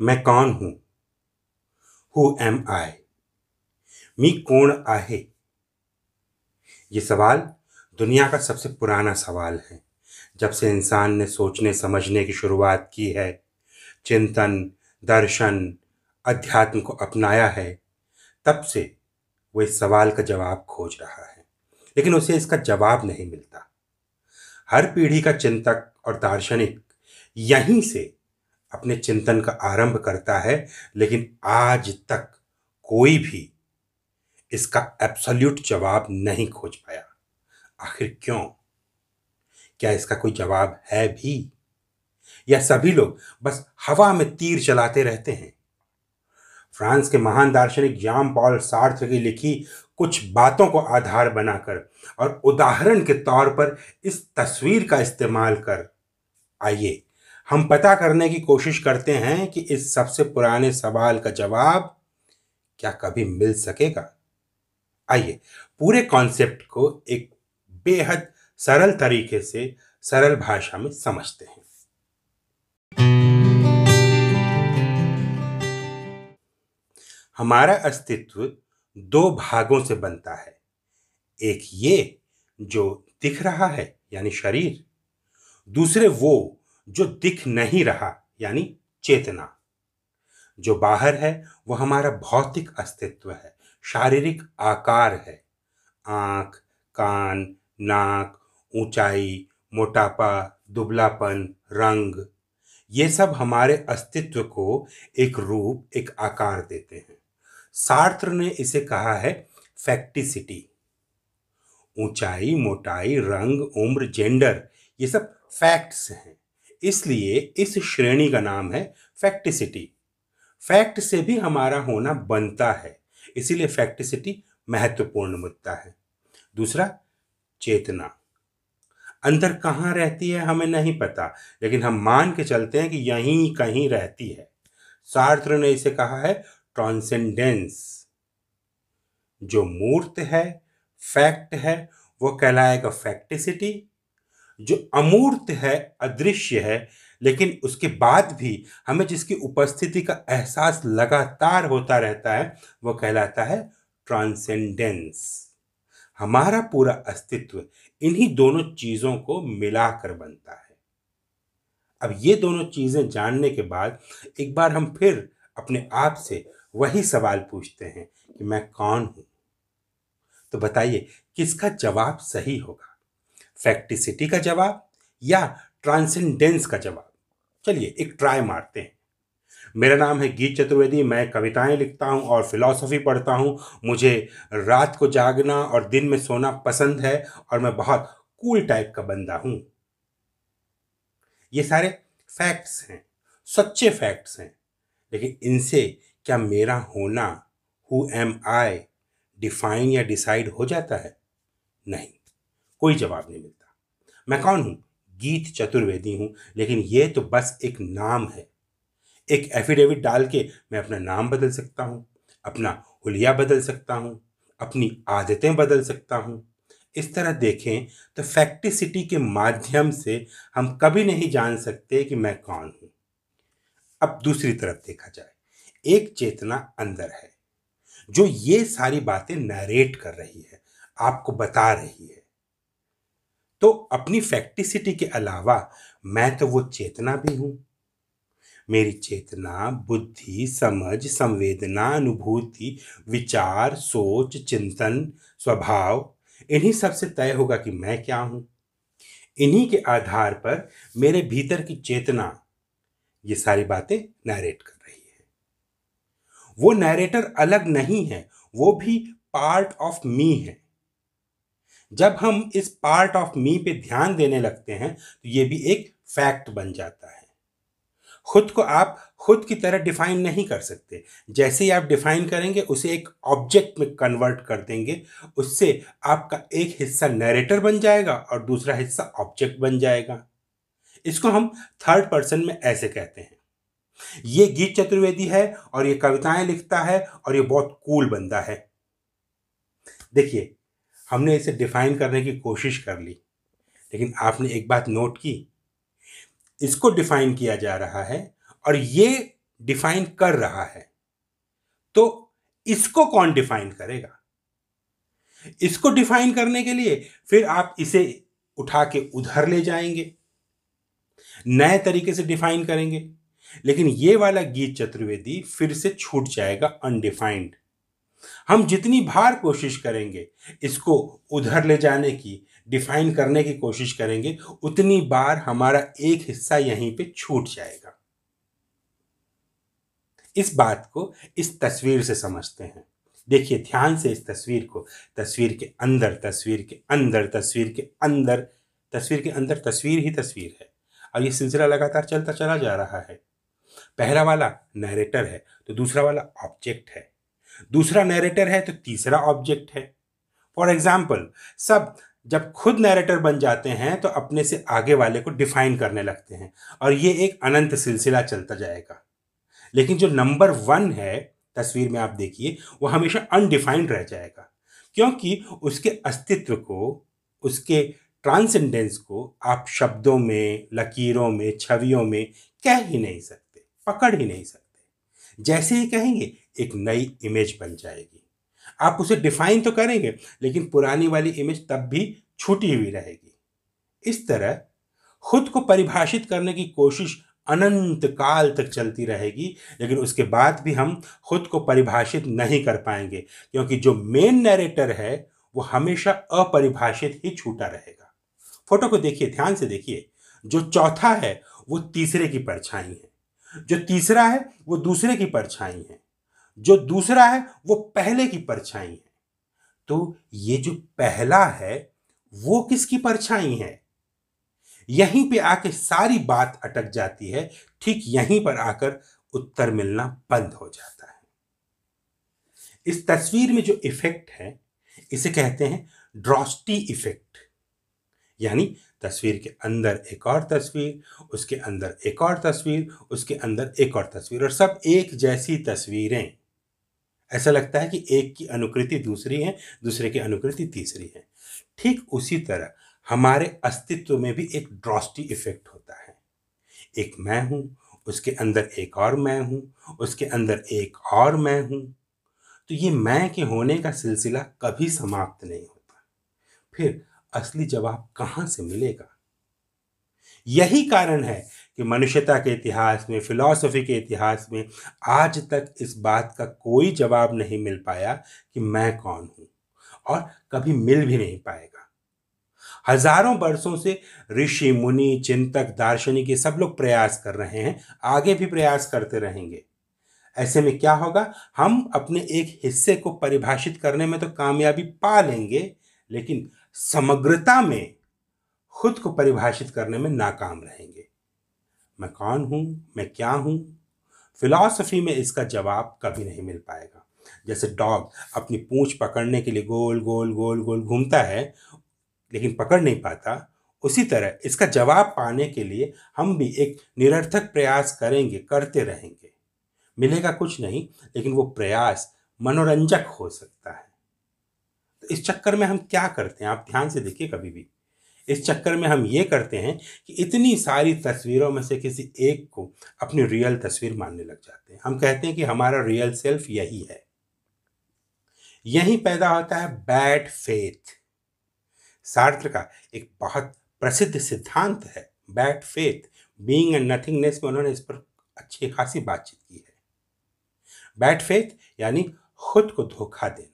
मैं कौन हूँ हु एम आय मी कोण आहे ये सवाल दुनिया का सबसे पुराना सवाल है जब से इंसान ने सोचने समझने की शुरुआत की है चिंतन दर्शन अध्यात्म को अपनाया है तब से वो इस सवाल का जवाब खोज रहा है लेकिन उसे इसका जवाब नहीं मिलता हर पीढ़ी का चिंतक और दार्शनिक यहीं से अपने चिंतन का आरंभ करता है लेकिन आज तक कोई भी इसका एब्सोल्यूट जवाब नहीं खोज पाया आखिर क्यों क्या इसका कोई जवाब है भी या सभी लोग बस हवा में तीर चलाते रहते हैं फ्रांस के महान दार्शनिक जाम पॉल सार्थ की लिखी कुछ बातों को आधार बनाकर और उदाहरण के तौर पर इस तस्वीर का इस्तेमाल कर आइए हम पता करने की कोशिश करते हैं कि इस सबसे पुराने सवाल का जवाब क्या कभी मिल सकेगा आइए पूरे कॉन्सेप्ट को एक बेहद सरल तरीके से सरल भाषा में समझते हैं हमारा अस्तित्व दो भागों से बनता है एक ये जो दिख रहा है यानी शरीर दूसरे वो जो दिख नहीं रहा यानी चेतना जो बाहर है वह हमारा भौतिक अस्तित्व है शारीरिक आकार है आंख कान नाक ऊंचाई मोटापा दुबलापन रंग ये सब हमारे अस्तित्व को एक रूप एक आकार देते हैं सार्थ ने इसे कहा है फैक्टिसिटी ऊंचाई मोटाई रंग उम्र जेंडर ये सब फैक्ट्स हैं इसलिए इस श्रेणी का नाम है फैक्टिसिटी फैक्ट से भी हमारा होना बनता है इसीलिए फैक्टिसिटी महत्वपूर्ण मुद्दा है दूसरा चेतना अंदर कहाँ रहती है हमें नहीं पता लेकिन हम मान के चलते हैं कि यहीं कहीं रहती है सार्थ ने इसे कहा है ट्रांसेंडेंस जो मूर्त है फैक्ट है वो कहलाएगा फैक्टिसिटी जो अमूर्त है अदृश्य है लेकिन उसके बाद भी हमें जिसकी उपस्थिति का एहसास लगातार होता रहता है वो कहलाता है ट्रांसेंडेंस हमारा पूरा अस्तित्व इन्हीं दोनों चीज़ों को मिलाकर बनता है अब ये दोनों चीज़ें जानने के बाद एक बार हम फिर अपने आप से वही सवाल पूछते हैं कि मैं कौन हूं तो बताइए किसका जवाब सही होगा फैक्टिसिटी का जवाब या ट्रांसेंडेंस का जवाब चलिए एक ट्राई मारते हैं मेरा नाम है गीत चतुर्वेदी मैं कविताएं लिखता हूं और फिलॉसफी पढ़ता हूं मुझे रात को जागना और दिन में सोना पसंद है और मैं बहुत कूल टाइप का बंदा हूं ये सारे फैक्ट्स हैं सच्चे फैक्ट्स हैं लेकिन इनसे क्या मेरा होना हु एम आई डिफाइन या डिसाइड हो जाता है नहीं कोई जवाब नहीं मिलता मैं कौन हूँ गीत चतुर्वेदी हूँ लेकिन ये तो बस एक नाम है एक एफिडेविट डाल के मैं अपना नाम बदल सकता हूँ अपना हुलिया बदल सकता हूँ अपनी आदतें बदल सकता हूँ इस तरह देखें तो फैक्टिसिटी के माध्यम से हम कभी नहीं जान सकते कि मैं कौन हूँ अब दूसरी तरफ देखा जाए एक चेतना अंदर है जो ये सारी बातें नरेट कर रही है आपको बता रही है तो अपनी फैक्टिसिटी के अलावा मैं तो वो चेतना भी हूँ मेरी चेतना बुद्धि समझ संवेदना अनुभूति विचार सोच चिंतन स्वभाव इन्हीं सब से तय होगा कि मैं क्या हूँ इन्हीं के आधार पर मेरे भीतर की चेतना ये सारी बातें नैरेट कर रही है वो नैरेटर अलग नहीं है वो भी पार्ट ऑफ मी है जब हम इस पार्ट ऑफ मी पे ध्यान देने लगते हैं तो ये भी एक फैक्ट बन जाता है खुद को आप खुद की तरह डिफाइन नहीं कर सकते जैसे ही आप डिफाइन करेंगे उसे एक ऑब्जेक्ट में कन्वर्ट कर देंगे उससे आपका एक हिस्सा नरेटर बन जाएगा और दूसरा हिस्सा ऑब्जेक्ट बन जाएगा इसको हम थर्ड पर्सन में ऐसे कहते हैं ये गीत चतुर्वेदी है और ये कविताएं लिखता है और ये बहुत कूल बंदा है देखिए हमने इसे डिफाइन करने की कोशिश कर ली लेकिन आपने एक बात नोट की इसको डिफाइन किया जा रहा है और ये डिफाइन कर रहा है तो इसको कौन डिफाइन करेगा इसको डिफाइन करने के लिए फिर आप इसे उठा के उधर ले जाएंगे नए तरीके से डिफाइन करेंगे लेकिन ये वाला गीत चतुर्वेदी फिर से छूट जाएगा अनडिफाइंड हम जितनी बार कोशिश करेंगे इसको उधर ले जाने की डिफाइन करने की कोशिश करेंगे उतनी बार हमारा एक हिस्सा यहीं पे छूट जाएगा इस बात को इस तस्वीर से समझते हैं देखिए ध्यान से इस तस्वीर को तस्वीर के अंदर तस्वीर के अंदर तस्वीर के अंदर तस्वीर के अंदर तस्वीर ही तस्वीर है और ये सिलसिला लगातार चलता चला जा रहा है पहला वाला नरेटर है तो दूसरा वाला ऑब्जेक्ट है दूसरा नैरेटर है तो तीसरा ऑब्जेक्ट है फॉर एग्जाम्पल सब जब खुद नैरेटर बन जाते हैं तो अपने से आगे वाले को डिफाइन करने लगते हैं और ये एक अनंत सिलसिला चलता जाएगा लेकिन जो नंबर वन है तस्वीर में आप देखिए वो हमेशा अनडिफाइंड रह जाएगा क्योंकि उसके अस्तित्व को उसके ट्रांसेंडेंस को आप शब्दों में लकीरों में छवियों में कह ही नहीं सकते पकड़ ही नहीं सकते जैसे ही कहेंगे एक नई इमेज बन जाएगी आप उसे डिफाइन तो करेंगे लेकिन पुरानी वाली इमेज तब भी छूटी हुई रहेगी इस तरह खुद को परिभाषित करने की कोशिश अनंत काल तक चलती रहेगी लेकिन उसके बाद भी हम खुद को परिभाषित नहीं कर पाएंगे क्योंकि जो मेन नैरेटर है वो हमेशा अपरिभाषित ही छूटा रहेगा फोटो को देखिए ध्यान से देखिए जो चौथा है वो तीसरे की परछाई है जो तीसरा है वो दूसरे की परछाई है जो दूसरा है वो पहले की परछाई है तो ये जो पहला है वो किसकी परछाई है यहीं पे आके सारी बात अटक जाती है ठीक यहीं पर आकर उत्तर मिलना बंद हो जाता है इस तस्वीर में जो इफेक्ट है इसे कहते हैं ड्रॉस्टी इफेक्ट यानी तस्वीर के अंदर एक और तस्वीर उसके अंदर एक और तस्वीर उसके अंदर एक और तस्वीर और सब एक जैसी तस्वीरें ऐसा लगता है कि एक की अनुकृति दूसरी है दूसरे की अनुकृति तीसरी है ठीक उसी तरह हमारे अस्तित्व में भी एक ड्रॉस्टी इफेक्ट होता है एक मैं हूँ उसके अंदर एक और मैं हूँ उसके अंदर एक और मैं हूँ तो ये मैं के होने का सिलसिला कभी समाप्त नहीं होता फिर असली जवाब कहाँ से मिलेगा यही कारण है कि मनुष्यता के इतिहास में फिलॉसफी के इतिहास में आज तक इस बात का कोई जवाब नहीं मिल पाया कि मैं कौन हूं और कभी मिल भी नहीं पाएगा हजारों वर्षों से ऋषि मुनि चिंतक दार्शनिक ये सब लोग प्रयास कर रहे हैं आगे भी प्रयास करते रहेंगे ऐसे में क्या होगा हम अपने एक हिस्से को परिभाषित करने में तो कामयाबी पा लेंगे लेकिन समग्रता में खुद को परिभाषित करने में नाकाम रहेंगे मैं कौन हूँ मैं क्या हूँ फिलॉसफी में इसका जवाब कभी नहीं मिल पाएगा जैसे डॉग अपनी पूंछ पकड़ने के लिए गोल गोल गोल गोल घूमता है लेकिन पकड़ नहीं पाता उसी तरह इसका जवाब पाने के लिए हम भी एक निरर्थक प्रयास करेंगे करते रहेंगे मिलेगा कुछ नहीं लेकिन वो प्रयास मनोरंजक हो सकता है तो इस चक्कर में हम क्या करते हैं आप ध्यान से देखिए कभी भी इस चक्कर में हम ये करते हैं कि इतनी सारी तस्वीरों में से किसी एक को अपनी रियल तस्वीर मानने लग जाते हैं हम कहते हैं कि हमारा रियल सेल्फ यही है यही पैदा होता है बैड फेथ सार्थ का एक बहुत प्रसिद्ध सिद्धांत है bad faith being and nothingness में उन्होंने इस पर अच्छी खासी बातचीत की है बैड फेथ यानी खुद को धोखा देना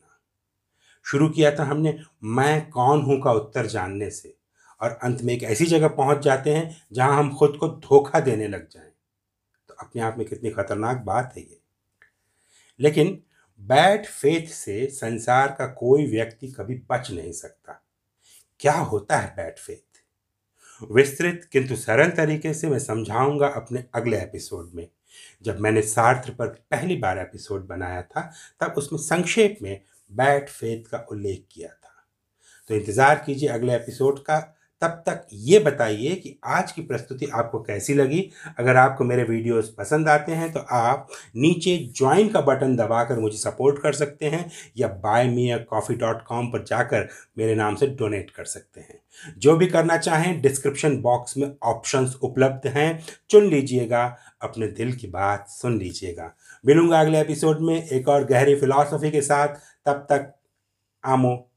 शुरू किया था हमने मैं कौन हूं का उत्तर जानने से और अंत में एक ऐसी जगह पहुंच जाते हैं जहां हम खुद को धोखा देने लग जाएं तो अपने आप में कितनी खतरनाक बात है ये लेकिन बैड फेथ से संसार का कोई व्यक्ति कभी बच नहीं सकता क्या होता है बैड फेथ विस्तृत किंतु सरल तरीके से मैं समझाऊंगा अपने अगले एपिसोड में जब मैंने सार्थ पर पहली बार एपिसोड बनाया था तब उसमें संक्षेप में बैड फेथ का उल्लेख किया था तो इंतज़ार कीजिए अगले एपिसोड का तब तक ये बताइए कि आज की प्रस्तुति आपको कैसी लगी अगर आपको मेरे वीडियोस पसंद आते हैं तो आप नीचे ज्वाइन का बटन दबाकर मुझे सपोर्ट कर सकते हैं या buy me coffee dot com पर जाकर मेरे नाम से डोनेट कर सकते हैं जो भी करना चाहें डिस्क्रिप्शन बॉक्स में ऑप्शंस उपलब्ध हैं चुन लीजिएगा अपने दिल की बात सुन लीजिएगा मिलूंगा अगले एपिसोड में एक और गहरी फिलॉसफी के साथ तब तक आमो